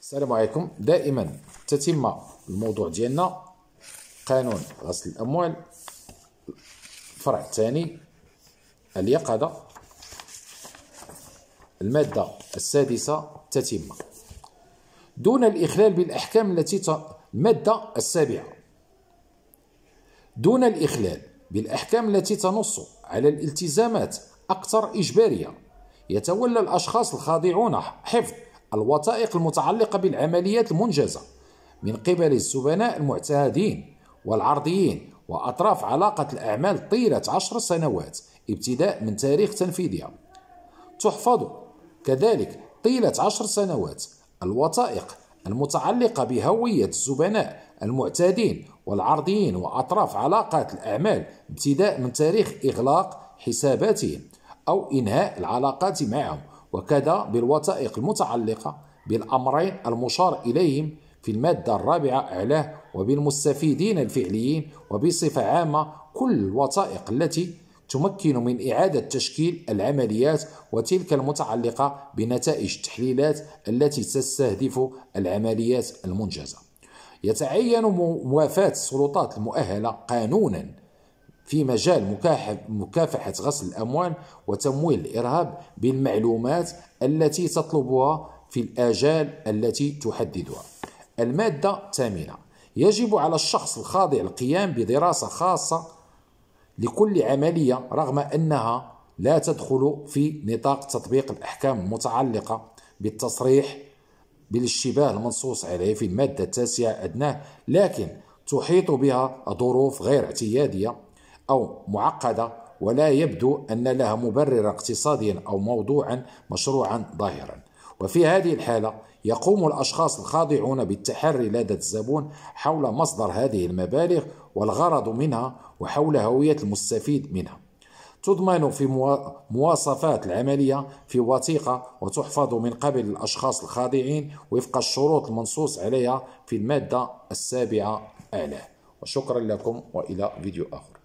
السلام عليكم دائما تتم الموضوع ديالنا قانون غسل الاموال الفرع الثاني اليقظه الماده السادسه تتم دون الاخلال بالاحكام التي ت... الماده السابعه دون الاخلال بالاحكام التي تنص على الالتزامات اكثر اجباريه يتولى الاشخاص الخاضعون حفظ الوثائق المتعلقة بالعمليات المنجزة من قبل الزبناء المعتادين والعرضيين وأطراف علاقة الأعمال طيلة عشر سنوات ابتداء من تاريخ تنفيذها تحفظ كذلك طيلة عشر سنوات الوثائق المتعلقة بهوية الزبناء المعتادين والعرضيين وأطراف علاقات الأعمال ابتداء من تاريخ إغلاق حساباتهم أو إنهاء العلاقات معهم وكذا بالوثائق المتعلقة بالأمرين المشار إليهم في المادة الرابعة أعلاه وبالمستفيدين الفعليين وبصفة عامة كل الوثائق التي تمكن من إعادة تشكيل العمليات وتلك المتعلقة بنتائج التحليلات التي تستهدف العمليات المنجزة يتعين موافاة السلطات المؤهلة قانونا في مجال مكافحة غسل الأموال وتمويل الإرهاب بالمعلومات التي تطلبها في الآجال التي تحددها. المادة الثامنة يجب على الشخص الخاضع القيام بدراسة خاصة لكل عملية رغم أنها لا تدخل في نطاق تطبيق الأحكام المتعلقة بالتصريح بالاشتباه المنصوص عليه في المادة التاسعة أدناه لكن تحيط بها ظروف غير اعتيادية أو معقدة ولا يبدو أن لها مبرر اقتصاديا أو موضوعا مشروعا ظاهرا وفي هذه الحالة يقوم الأشخاص الخاضعون بالتحري لدى الزبون حول مصدر هذه المبالغ والغرض منها وحول هوية المستفيد منها تضمن في مواصفات العملية في وثيقة وتحفظ من قبل الأشخاص الخاضعين وفق الشروط المنصوص عليها في المادة السابعة أعلاه وشكرا لكم وإلى فيديو آخر